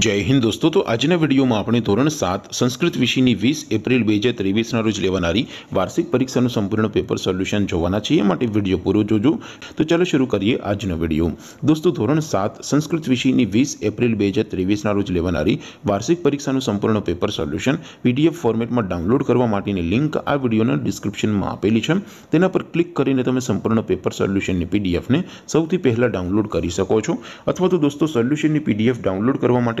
જય હિન્દ દોસ્તો તો આજના વિડીયોમાં આપણે ધોરણ સાત સંસ્કૃત વિષયની વીસ એપ્રિલ બે હજાર ત્રેવીસના રોજ લેવાનારી વાર્ષિક પરીક્ષાનું સંપૂર્ણ પેપર સોલ્યુશન જોવાના છે એ માટે વિડીયો પૂરો જોજો તો ચાલો શરૂ કરીએ આજનો વિડીયો દોસ્તો ધોરણ સાત સંસ્કૃત વિષયની વીસ એપ્રિલ બે હજાર ત્રેવીસના રોજ લેવાનારી વાર્ષિક પરીક્ષાનું સંપૂર્ણ પેપર સોલ્યુશન પીડીએફ ફોર્મેટમાં ડાઉનલોડ કરવા માટેની લિંક આ વિડીયોના ડિસ્ક્રિપ્શનમાં આપેલી છે તેના પર ક્લિક કરીને તમે સંપૂર્ણ પેપર સોલ્યુશનની પીડીએફને સૌથી પહેલાં ડાઉનલોડ કરી શકો છો અથવા તો દોસ્તો સોલ્યુશનની પીડીએફ ડાઉનલોડ કરવા માટે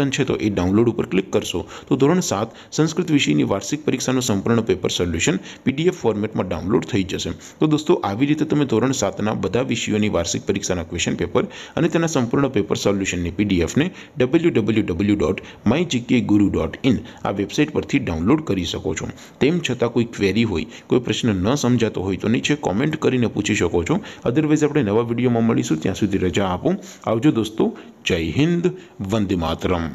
બટન છે તો એ ડાઉનલોડ ઉપર ક્લિક કરશો તો ધોરણ સાત સંસ્કૃત વિષયની વાર્ષિક પરીક્ષાનું સંપૂર્ણ પેપર સોલ્યુશન પીડીએફ ફોર્મેટમાં ડાઉનલોડ થઈ જશે તો દોસ્તો આવી રીતે તમે ધોરણ સાતના બધા વિષયોની વાર્ષિક પરીક્ષાના ક્વેશ્ચન પેપર અને તેના સંપૂર્ણ પેપર સોલ્યુશનની પીડીએફને W W W dot my GK guru dot in આ વેબસાઇટ પરથી ડાઉનલોડ કરી શકો છો તેમ છતાં કોઈ ક્વેરી હોય કોઈ પ્રશ્ન ન સમજાતો હોય તો નીચે કોમેન્ટ કરીને પૂછી શકો છો અધરવાઇઝ આપણે નવા વિડીયોમાં મળીશું ત્યાં સુધી રજા આપો આવજો દોસ્તો જય હિન્દ વંદે માતરમ